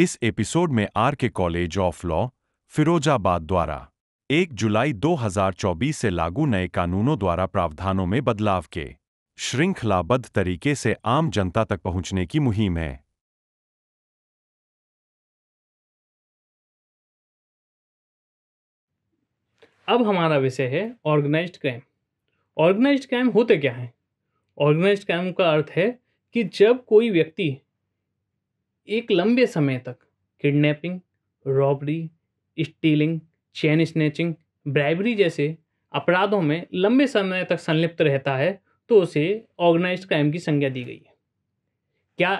इस एपिसोड में आर के कॉलेज ऑफ लॉ फिरोजाबाद द्वारा एक जुलाई 2024 से लागू नए कानूनों द्वारा प्रावधानों में बदलाव के श्रृंखलाबद्ध तरीके से आम जनता तक पहुंचने की मुहिम है अब हमारा विषय है ऑर्गेनाइज्ड क्राइम ऑर्गेनाइज्ड क्राइम होते क्या हैं ऑर्गेनाइज्ड क्राइम का अर्थ है कि जब कोई व्यक्ति एक लंबे समय तक kidnapping robbery stealing chain snatching bribery जैसे अपराधों में लंबे समय तक संलिप्त रहता है तो उसे ऑर्गेनाइज्ड क्राइम की संज्ञा दी गई है क्या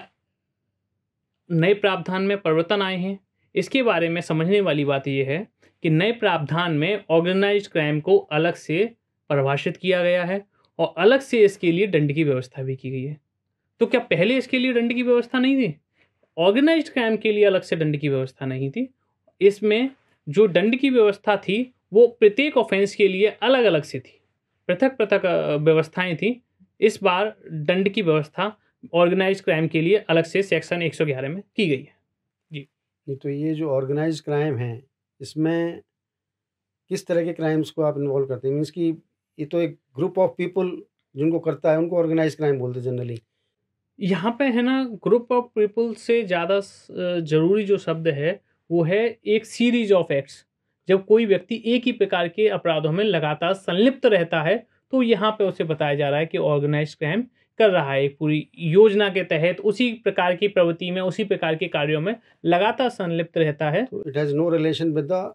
नए प्रावधान में परिवर्तन आए हैं इसके बारे में समझने वाली बात यह है कि नए प्रावधान में ऑर्गेनाइज क्राइम को अलग से परिभाषित किया गया है और अलग से इसके लिए दंड की व्यवस्था भी की गई है तो क्या पहले इसके लिए दंड की व्यवस्था नहीं थी ऑर्गेनाइज क्राइम के लिए अलग से दंड की व्यवस्था नहीं थी इसमें जो दंड की व्यवस्था थी वो प्रत्येक ऑफेंस के लिए अलग अलग से थी पृथक पृथक व्यवस्थाएं थी इस बार दंड की व्यवस्था ऑर्गेनाइज क्राइम के लिए अलग से सेक्शन एक में की गई है जी तो ये जो ऑर्गेनाइज क्राइम है इसमें किस तरह के क्राइम्स को आप इन्वॉल्व करते हैं मीन्स कि ये तो एक ग्रुप ऑफ पीपल जिनको करता है उनको ऑर्गेनाइज क्राइम बोलते हैं जनरली यहाँ पे है ना ग्रुप ऑफ पीपल से ज़्यादा ज़रूरी जो शब्द है वो है एक सीरीज ऑफ एक्ट्स जब कोई व्यक्ति एक ही प्रकार के अपराधों में लगातार संलिप्त रहता है तो यहाँ पे उसे बताया जा रहा है कि ऑर्गेनाइज क्राइम कर रहा है एक पूरी योजना के तहत उसी प्रकार की प्रवृत्ति में उसी प्रकार के कार्यों में लगातार संलिप्त रहता है it has no relation with the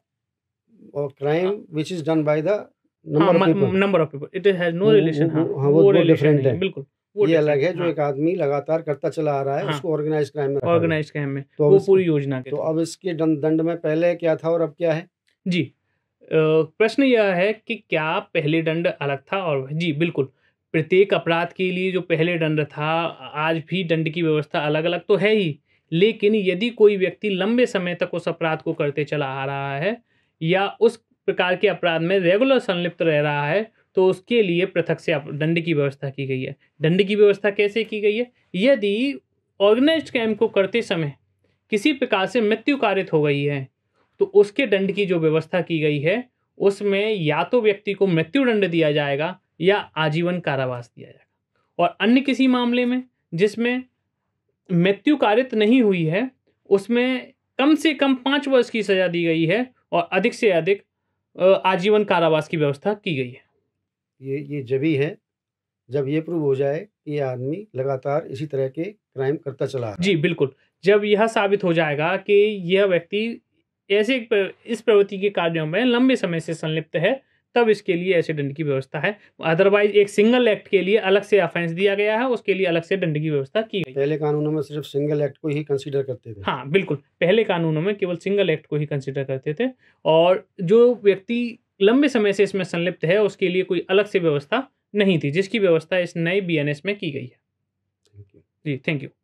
crime which is done by the number of people it has no relation हां वो, वो, डिफरेंट है बिल्कुल ये अलग है जो हाँ। एक आदमी लगातार करता चला आ रहा है हाँ। उसको ऑर्गेनाइज क्राइम में ऑर्गेनाइज क्राइम में तो वो पूरी योजना के तो अब इसके दंड में पहले क्या था और अब क्या है जी प्रश्न यह है कि क्या पहले दंड अलग था और जी बिल्कुल प्रत्येक अपराध के लिए जो पहले दंड था आज भी दंड की व्यवस्था अलग अलग तो है ही लेकिन यदि कोई व्यक्ति लंबे समय तक उस अपराध को करते चला आ रहा है या उस प्रकार के अपराध में रेगुलर संलिप्त रह रहा है तो उसके लिए पृथक से आप दंड की व्यवस्था की गई है दंड की व्यवस्था कैसे की गई है यदि ऑर्गेनाइज क्राइम को करते समय किसी प्रकार से मृत्यु कारित हो गई है तो उसके दंड की जो व्यवस्था की गई है उसमें या तो व्यक्ति को मृत्यु दंड दिया जाएगा या आजीवन कारावास दिया जाएगा और अन्य किसी मामले में जिसमें मृत्यु कारित नहीं हुई है उसमें कम से कम पाँच वर्ष की सजा दी गई है और अधिक से अधिक आजीवन कारावास की व्यवस्था की गई है ये ये जबी है जब ये प्रूव हो जाए कि ये आदमी लगातार इसी तरह के क्राइम करता चला जी बिल्कुल जब यह साबित हो जाएगा कि यह व्यक्ति ऐसे इस प्रवृत्ति के कार्यों में लंबे समय से संलिप्त है तब इसके लिए ऐसे दंड की व्यवस्था है अदरवाइज एक सिंगल एक्ट के लिए अलग से ऑफेंस दिया गया है उसके लिए अलग से दंड की व्यवस्था की गई पहले कानूनों में सिर्फ सिंगल एक्ट को ही कंसिडर करते थे हाँ बिल्कुल पहले कानूनों में केवल सिंगल एक्ट को ही कंसिडर करते थे और जो व्यक्ति लंबे समय से इसमें संलिप्त है उसके लिए कोई अलग से व्यवस्था नहीं थी जिसकी व्यवस्था इस नए बी में की गई है जी थैंक यू